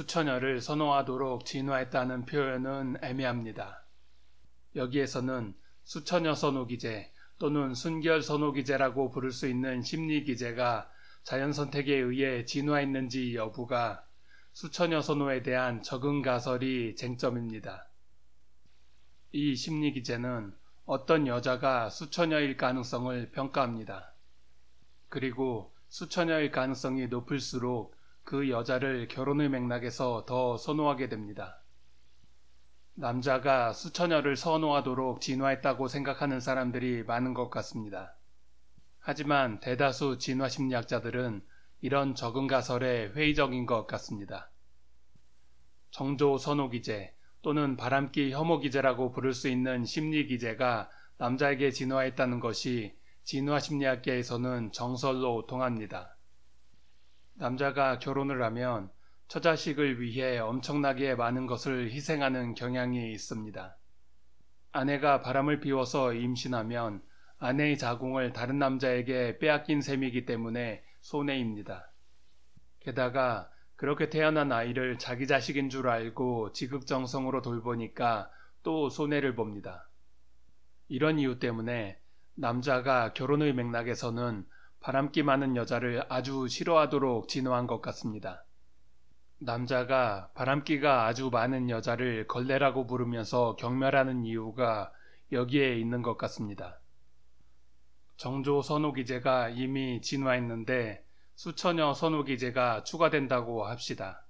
수천여를 선호하도록 진화했다는 표현은 애매합니다. 여기에서는 수천여 선호기제 또는 순결 선호기제라고 부를 수 있는 심리기제가 자연 선택에 의해 진화했는지 여부가 수천여 선호에 대한 적응 가설이 쟁점입니다. 이 심리기제는 어떤 여자가 수천여일 가능성을 평가합니다. 그리고 수천여일 가능성이 높을수록 그 여자를 결혼의 맥락에서 더 선호하게 됩니다. 남자가 수천여를 선호하도록 진화했다고 생각하는 사람들이 많은 것 같습니다. 하지만 대다수 진화 심리학자들은 이런 적은 가설에 회의적인 것 같습니다. 정조 선호 기제 또는 바람기 혐오 기제라고 부를 수 있는 심리 기제가 남자에게 진화했다는 것이 진화 심리학계에서는 정설로 통합니다. 남자가 결혼을 하면 처자식을 위해 엄청나게 많은 것을 희생하는 경향이 있습니다. 아내가 바람을 피워서 임신하면 아내의 자궁을 다른 남자에게 빼앗긴 셈이기 때문에 손해입니다. 게다가 그렇게 태어난 아이를 자기 자식인 줄 알고 지극정성으로 돌보니까 또 손해를 봅니다. 이런 이유 때문에 남자가 결혼의 맥락에서는 바람기 많은 여자를 아주 싫어하도록 진화한 것 같습니다. 남자가 바람기가 아주 많은 여자를 걸레라고 부르면서 경멸하는 이유가 여기에 있는 것 같습니다. 정조 선호기제가 이미 진화했는데 수천여 선호기제가 추가된다고 합시다.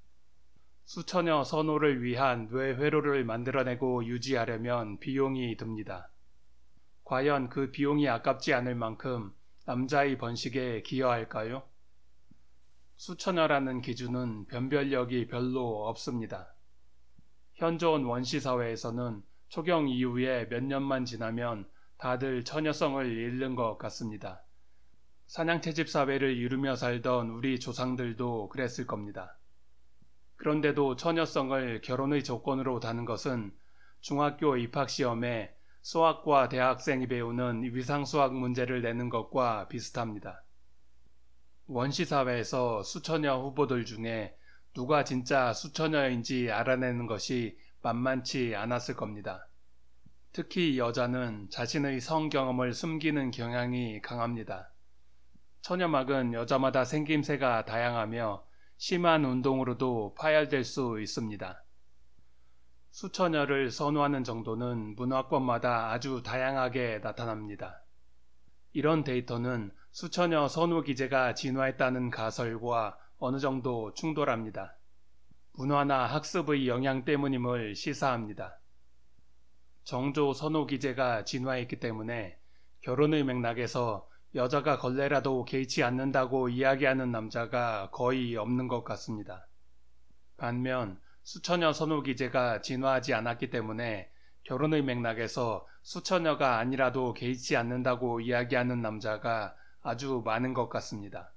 수천여 선호를 위한 뇌회로를 만들어내고 유지하려면 비용이 듭니다. 과연 그 비용이 아깝지 않을 만큼 남자의 번식에 기여할까요? 수천여라는 기준은 변별력이 별로 없습니다. 현존 원시사회에서는 초경 이후에 몇 년만 지나면 다들 처녀성을 잃는 것 같습니다. 사냥채집 사회를 이루며 살던 우리 조상들도 그랬을 겁니다. 그런데도 처녀성을 결혼의 조건으로 다는 것은 중학교 입학시험에 수학과 대학생이 배우는 위상수학 문제를 내는 것과 비슷합니다. 원시사회에서 수천여 후보들 중에 누가 진짜 수천여인지 알아내는 것이 만만치 않았을 겁니다. 특히 여자는 자신의 성 경험을 숨기는 경향이 강합니다. 처녀막은 여자마다 생김새가 다양하며 심한 운동으로도 파열될 수 있습니다. 수천여를 선호하는 정도는 문화권마다 아주 다양하게 나타납니다. 이런 데이터는 수천여 선호 기제가 진화했다는 가설과 어느 정도 충돌합니다. 문화나 학습의 영향 때문임을 시사합니다. 정조 선호 기제가 진화했기 때문에 결혼의 맥락에서 여자가 걸레라도 개의치 않는다고 이야기하는 남자가 거의 없는 것 같습니다. 반면 수천여선후 기제가 진화하지 않았기 때문에 결혼의 맥락에서 수천여가 아니라도 개의치 않는다고 이야기하는 남자가 아주 많은 것 같습니다.